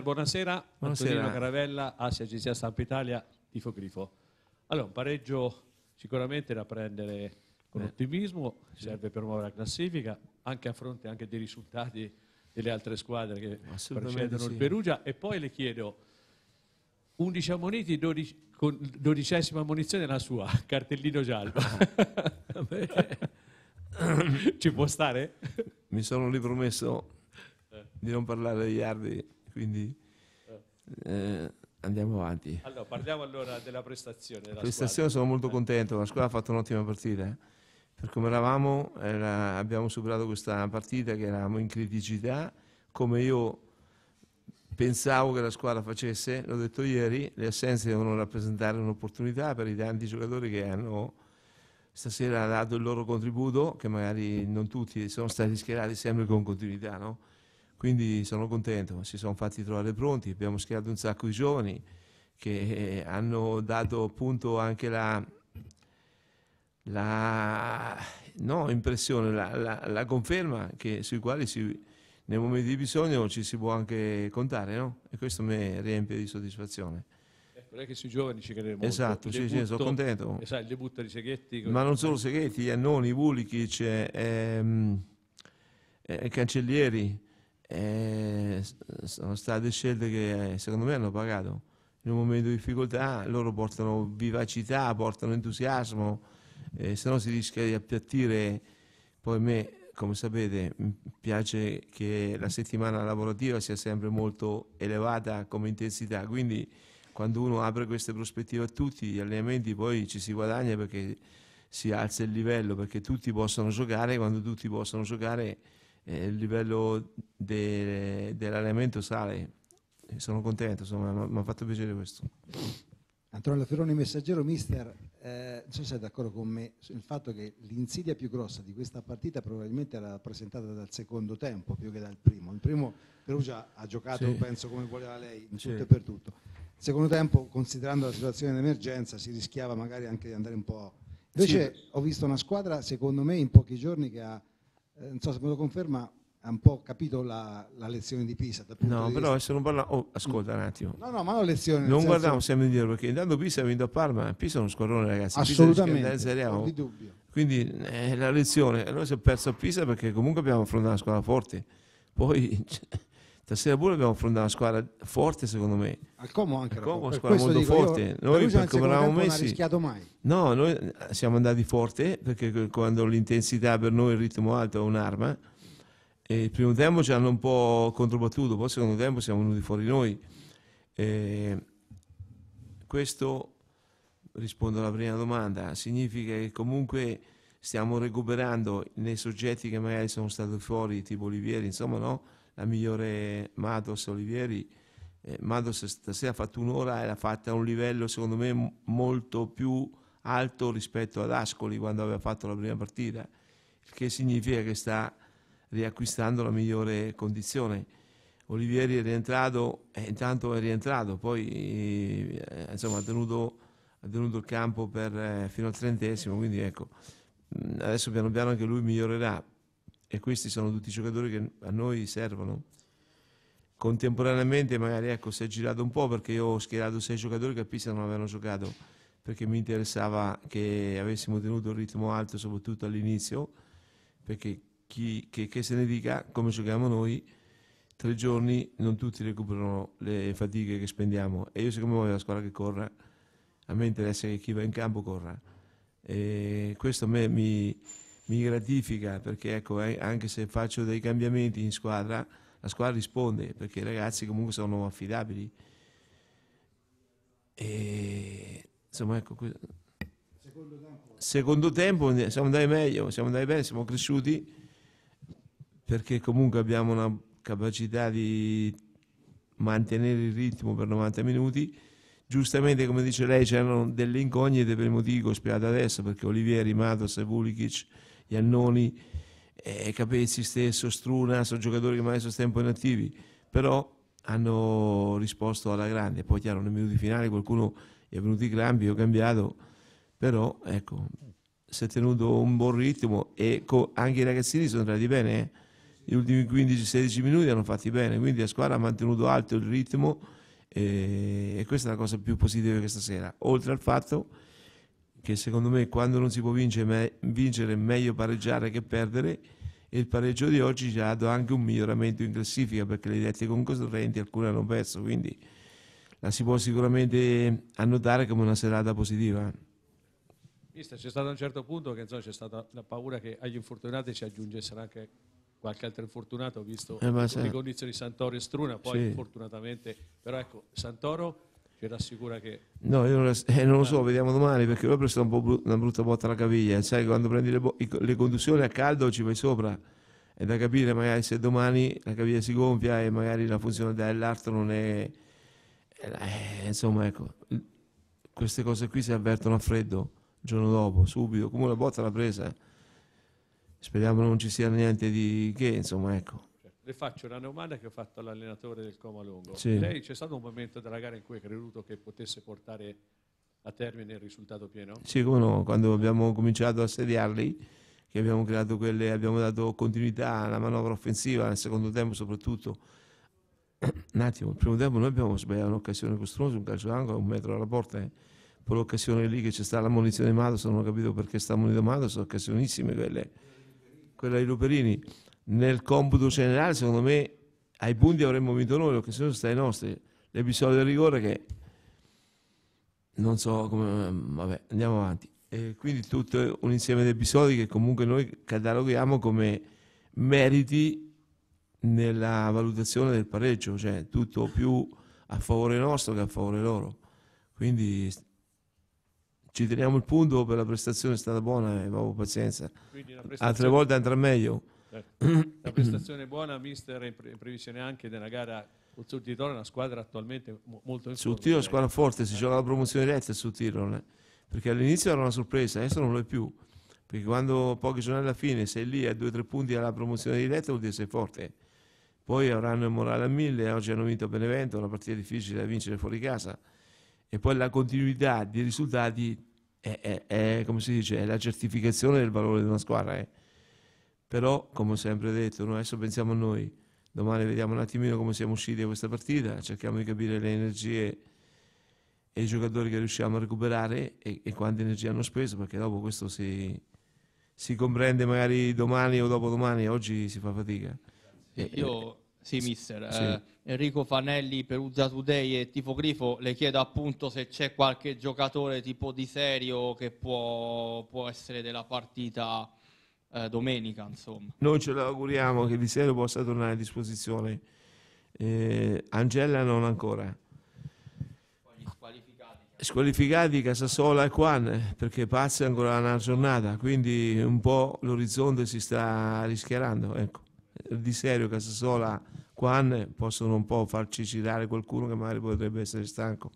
buonasera. buonasera. Antonino Caravella, Asia Agenzia Stampa Italia, Tifo Grifo. Allora, un pareggio sicuramente da prendere con Beh. ottimismo, serve per muovere la classifica, anche a fronte anche dei risultati delle altre squadre che precedono sì. il Perugia. E poi le chiedo, 11 ammoniti, 12, con dodicesima ammonizione la sua, cartellino giallo. Ci può stare? Mi sono ripromesso eh. di non parlare degli ardi quindi eh. eh, andiamo avanti. Allora, parliamo allora della prestazione. Della prestazione squadra. sono molto contento, la squadra ha fatto un'ottima partita. Eh. Per come eravamo, era, abbiamo superato questa partita che eravamo in criticità, come io pensavo che la squadra facesse, l'ho detto ieri, le assenze devono rappresentare un'opportunità per i tanti giocatori che hanno stasera dato il loro contributo, che magari non tutti sono stati schierati sempre con continuità, no? Quindi sono contento, si sono fatti trovare pronti, abbiamo schierato un sacco di giovani che eh, hanno dato appunto anche la, la no, impressione, la, la, la conferma che, sui quali si, nei momenti di bisogno ci si può anche contare, no? E questo mi riempie di soddisfazione. Non ecco, è che sui giovani ci crede molto. Esatto, sì, sì, sono contento. E eh, sai, butta di Seghetti. Ma non solo Seghetti, Annoni, eh, Vulichic, ehm, eh, Cancellieri, eh, sono state scelte che eh, secondo me hanno pagato. In un momento di difficoltà ah, loro portano vivacità, portano entusiasmo, eh, se no si rischia di appiattire. Poi a me, come sapete, piace che la settimana lavorativa sia sempre molto elevata come intensità, quindi quando uno apre queste prospettive a tutti, gli allenamenti poi ci si guadagna perché si alza il livello, perché tutti possono giocare, quando tutti possono giocare eh, il livello de, dell'allenamento sale. Eh, sono contento, insomma, mi ha fatto piacere questo. Antonello Ferroni, messaggero mister, eh, non so se sei d'accordo con me sul fatto che l'insidia più grossa di questa partita probabilmente era rappresentata dal secondo tempo più che dal primo. Il primo Perugia ha giocato, sì. penso, come voleva lei, in sì. tutto e per tutto. Il secondo tempo, considerando la situazione d'emergenza, si rischiava magari anche di andare un po'. Invece sì. ho visto una squadra, secondo me, in pochi giorni che ha eh, non so se me lo conferma, ha un po' capito la, la lezione di Pisa. no, di però adesso non parla... Oh, ascolta un attimo. No, no, ma non lezione. Non guardiamo senso... sempre indietro perché intanto Pisa ha vinto a Parma. Pisa è uno squadrone, ragazzi. Assolutamente. non Serie oh. dubbio. Quindi eh, la lezione. Noi si è perso a Pisa perché comunque abbiamo affrontato una squadra forte. Poi. Cioè, Stasera pure abbiamo affrontato una squadra forte, secondo me. Al Como anche. Al Como una squadra molto dico, forte. Io, noi per come eravamo messi. Non rischiato mai. No, noi siamo andati forte perché quando l'intensità per noi il ritmo alto è un'arma. E il primo tempo ci hanno un po' controbattuto, poi il secondo tempo siamo venuti fuori noi. E questo, rispondo alla prima domanda, significa che comunque stiamo recuperando nei soggetti che magari sono stati fuori, tipo Olivieri, insomma no? la migliore Mados Olivieri. Eh, Mados stasera ha fatto un'ora e l'ha fatta a un livello secondo me molto più alto rispetto ad Ascoli quando aveva fatto la prima partita, il che significa che sta riacquistando la migliore condizione. Olivieri è rientrato, eh, intanto è rientrato, poi eh, insomma, ha, tenuto, ha, tenuto, il campo per, eh, fino al trentesimo, quindi ecco, mm, adesso piano piano anche lui migliorerà e questi sono tutti i giocatori che a noi servono. Contemporaneamente magari ecco, si è girato un po' perché io ho schierato sei giocatori che a Pisa non avevano giocato, perché mi interessava che avessimo tenuto il ritmo alto soprattutto all'inizio, perché chi, che, che se ne dica come giochiamo noi, tre giorni non tutti recuperano le fatiche che spendiamo e io siccome voglio la squadra che corra, a me interessa che chi va in campo corra. E questo a me mi mi gratifica perché ecco, eh, anche se faccio dei cambiamenti in squadra, la squadra risponde perché i ragazzi comunque sono affidabili. E, insomma, ecco, secondo tempo. secondo tempo siamo andati meglio, siamo andati bene, siamo cresciuti perché comunque abbiamo una capacità di mantenere il ritmo per 90 minuti. Giustamente, come dice lei, c'erano delle incognite per il motivo spiegato adesso perché Olivieri, Matos e Vulikic Iannoni, eh, Capezzi stesso, Struna, sono giocatori che magari sono tempo inattivi, però hanno risposto alla grande. Poi chiaro, nei minuti finali qualcuno gli è venuto in cambio, ho cambiato, però ecco, si è tenuto un buon ritmo e anche i ragazzini sono andati bene. Eh? Gli ultimi 15-16 minuti hanno fatti bene, quindi la squadra ha mantenuto alto il ritmo e, questa è la cosa più positiva di questa sera. Oltre al fatto che secondo me quando non si può vincere, me, vincere è meglio pareggiare che perdere e il pareggio di oggi ci ha dato anche un miglioramento in classifica perché le dirette concorrenti alcune hanno perso, quindi la si può sicuramente annotare come una serata positiva. Mister, c'è stato un certo punto che c'è stata la paura che agli infortunati ci aggiungessero anche qualche altro infortunato, visto eh, le condizioni di Santoro e Struna, poi sì. fortunatamente, però ecco, Santoro ci rassicura che... No, io non, eh, non, lo so, vediamo domani perché lui ha preso un brut, una brutta botta alla caviglia, sai quando prendi le, le, conduzioni a caldo ci vai sopra, è da capire magari se domani la caviglia si gonfia e magari la funzione dell'arto non è... Eh, insomma ecco, queste cose qui si avvertono a freddo il giorno dopo, subito, comunque una botta l'ha presa, speriamo non ci sia niente di che, insomma ecco le faccio una domanda che ho fatto all'allenatore del Coma Lungo. Sì. Lei c'è stato un momento della gara in cui ha creduto che potesse portare a termine il risultato pieno? Sì, come no, quando abbiamo cominciato a sediarli, che abbiamo creato quelle, abbiamo dato continuità alla manovra offensiva, nel secondo tempo soprattutto. Un attimo, il primo tempo noi abbiamo sbagliato un'occasione costruita, un calcio d'angolo, un metro alla porta. Eh. Poi l'occasione lì che c'è stata la munizione di Mados, non ho capito perché sta munito Mados, sono occasionissime quelle. Quella di Luperini nel computo generale, secondo me, ai punti avremmo vinto noi, le occasioni sono state nostre. L'episodio del rigore che non so come... vabbè, andiamo avanti. E quindi tutto un insieme di episodi che comunque noi cataloghiamo come meriti nella valutazione del pareggio, cioè tutto più a favore nostro che a favore loro. Quindi ci teniamo il punto per la prestazione è stata buona e eh, avevo pazienza. Altre volte andrà meglio. Ecco. La Una prestazione buona, mister, in, pre in previsione anche della gara con è una squadra attualmente molto in Sul Suttiro è una squadra forte, si gioca la promozione diretta su Tiro, eh. perché all'inizio era una sorpresa, adesso non lo è più, perché quando pochi giorni alla fine sei lì a due o tre punti alla promozione diretta vuol dire sei forte. Poi avranno il morale a mille, oggi hanno vinto a Benevento, una partita difficile da vincere fuori casa, e poi la continuità dei risultati è, è, è, dice, è la certificazione del valore di una squadra. Eh però, come ho sempre detto, noi adesso pensiamo a noi, domani vediamo un attimino come siamo usciti da questa partita, cerchiamo di capire le energie e i giocatori che riusciamo a recuperare e, e quante energie hanno speso, perché dopo questo si, si comprende magari domani o dopodomani, oggi si fa fatica. E, Io... Sì, mister. Sì. Eh, Enrico Fanelli, Perugia Today e Tifo Grifo, le chiedo appunto se c'è qualche giocatore tipo di serio che può, può essere della partita eh, domenica. Insomma. Noi ce lo auguriamo che Visero possa tornare a disposizione. Eh, Angela non ancora. Squalificati. Squalificati Casasola e Quan perché passa ancora una giornata, quindi un po' l'orizzonte si sta rischiarando. Ecco. Di serio Casasola Quan possono un po' farci girare qualcuno che magari potrebbe essere stanco.